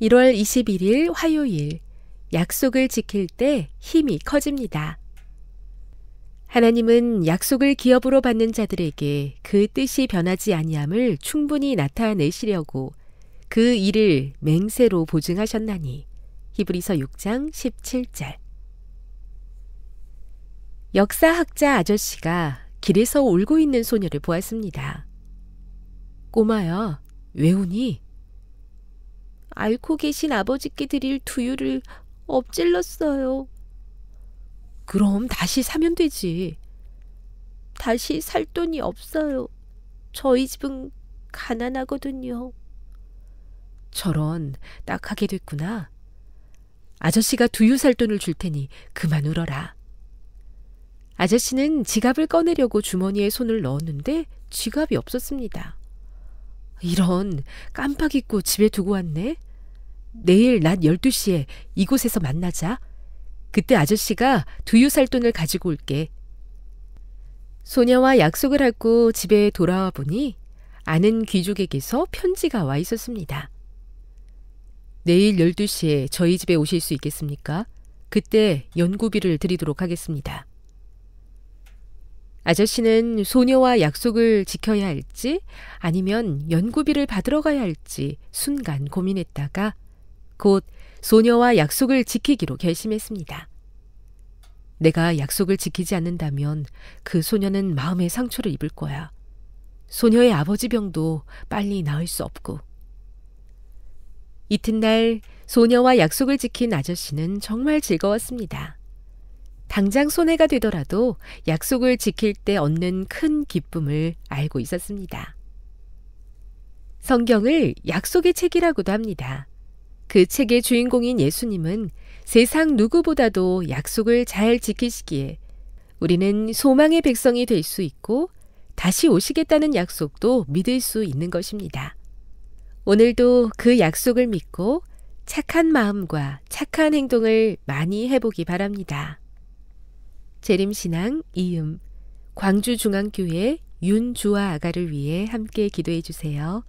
1월 21일 화요일 약속을 지킬 때 힘이 커집니다. 하나님은 약속을 기업으로 받는 자들에게 그 뜻이 변하지 아니함을 충분히 나타내시려고 그 일을 맹세로 보증하셨나니 히브리서 6장 17절 역사학자 아저씨가 길에서 울고 있는 소녀를 보았습니다. 꼬마야, 왜 우니? 앓고 계신 아버지께 드릴 두유를 엎질렀어요. 그럼 다시 사면 되지. 다시 살 돈이 없어요. 저희 집은 가난하거든요. 저런, 딱하게 됐구나. 아저씨가 두유 살 돈을 줄 테니 그만 울어라. 아저씨는 지갑을 꺼내려고 주머니에 손을 넣었는데 지갑이 없었습니다. 이런, 깜빡 잊고 집에 두고 왔네? 내일 낮 12시에 이곳에서 만나자. 그때 아저씨가 두유 살 돈을 가지고 올게. 소녀와 약속을 하고 집에 돌아와 보니 아는 귀족에게서 편지가 와 있었습니다. 내일 12시에 저희 집에 오실 수 있겠습니까? 그때 연구비를 드리도록 하겠습니다. 아저씨는 소녀와 약속을 지켜야 할지 아니면 연구비를 받으러 가야 할지 순간 고민했다가 곧 소녀와 약속을 지키기로 결심했습니다. 내가 약속을 지키지 않는다면 그 소녀는 마음의 상처를 입을 거야. 소녀의 아버지 병도 빨리 나을 수 없고. 이튿날 소녀와 약속을 지킨 아저씨는 정말 즐거웠습니다. 당장 손해가 되더라도 약속을 지킬 때 얻는 큰 기쁨을 알고 있었습니다. 성경을 약속의 책이라고도 합니다. 그 책의 주인공인 예수님은 세상 누구보다도 약속을 잘 지키시기에 우리는 소망의 백성이 될 수 있고 다시 오시겠다는 약속도 믿을 수 있는 것입니다. 오늘도 그 약속을 믿고 착한 마음과 착한 행동을 많이 해보기 바랍니다. 재림신앙 이음 광주중앙교회 윤주아 아가를 위해 함께 기도해 주세요.